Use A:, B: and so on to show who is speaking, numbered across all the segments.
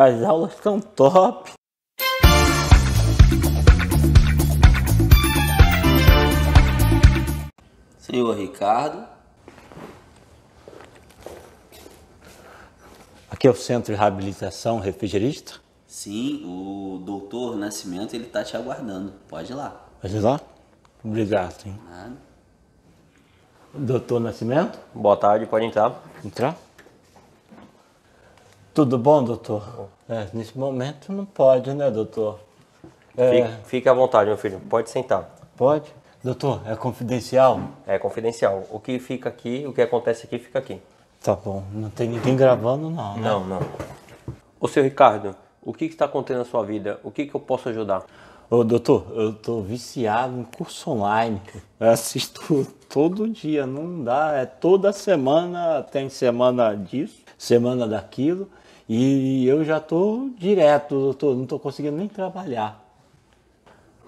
A: As aulas são top.
B: Senhor Ricardo.
A: Aqui é o Centro de Reabilitação Refrigerista.
B: Sim, o doutor Nascimento ele está te aguardando. Pode ir lá.
A: Pode ir lá? Obrigado. Hein? Doutor Nascimento? Boa tarde, pode entrar. Entrar? Tudo bom, doutor? É, nesse momento não pode, né, doutor? É... Fique,
B: fique à vontade, meu filho. Pode sentar.
A: Pode? Doutor, é confidencial?
B: É confidencial. O que fica aqui, o que acontece aqui, fica aqui.
A: Tá bom. Não tem ninguém gravando, não. Né? Não,
B: não. Ô, seu Ricardo, o que está acontecendo na sua vida? O que, que eu posso ajudar?
A: Ô, doutor, eu tô viciado em curso online. Eu assisto todo dia, não dá. É toda semana, tem semana disso, semana daquilo. E eu já tô direto, doutor, não tô conseguindo nem trabalhar.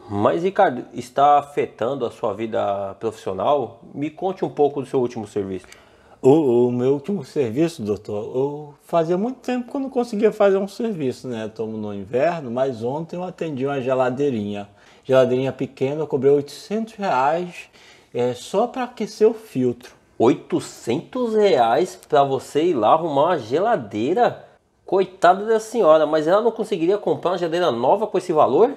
B: Mas, Ricardo, está afetando a sua vida profissional? Me conte um pouco do seu último
A: serviço. O, o meu último serviço, doutor, eu fazia muito tempo que eu não conseguia fazer um serviço, né? Tomo no inverno, mas ontem eu atendi uma geladeirinha. Geladeirinha pequena, eu cobrei 800 reais é, só para aquecer o filtro.
B: 800 reais para você ir lá arrumar uma geladeira? Coitada da senhora, mas ela não conseguiria comprar uma geladeira nova com esse valor?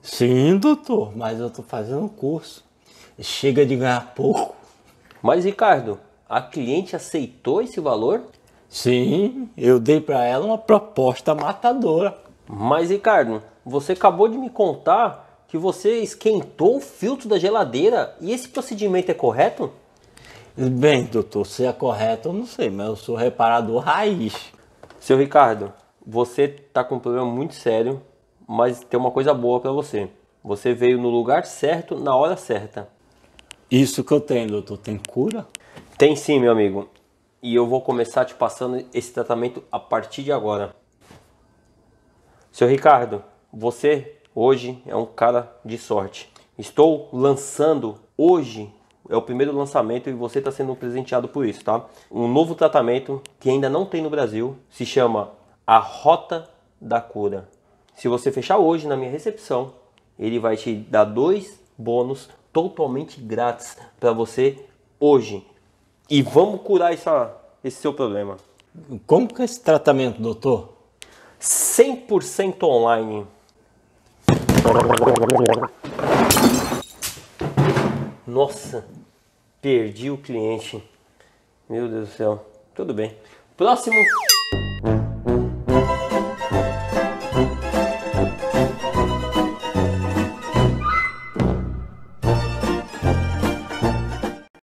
A: Sim, doutor, mas eu tô fazendo um curso. Chega de ganhar pouco.
B: Mas, Ricardo, a cliente aceitou esse valor?
A: Sim, eu dei
B: para ela uma proposta matadora. Mas, Ricardo, você acabou de me contar que você esquentou o filtro da geladeira e esse procedimento é correto? Bem, doutor, se é correto eu não sei, mas eu sou reparador raiz. Seu Ricardo, você tá com um problema muito sério, mas tem uma coisa boa para você. Você veio no lugar certo, na hora certa.
A: Isso que eu tenho, doutor, tem cura?
B: Tem sim, meu amigo. E eu vou começar te passando esse tratamento a partir de agora. Seu Ricardo, você hoje é um cara de sorte. Estou lançando hoje é o primeiro lançamento e você está sendo presenteado por isso, tá? Um novo tratamento que ainda não tem no Brasil se chama a Rota da Cura. Se você fechar hoje na minha recepção, ele vai te dar dois bônus totalmente grátis para você hoje. E vamos curar essa, esse seu problema. Como que é esse tratamento, doutor? 100% online. Nossa, perdi o cliente. Meu Deus do céu. Tudo bem. Próximo.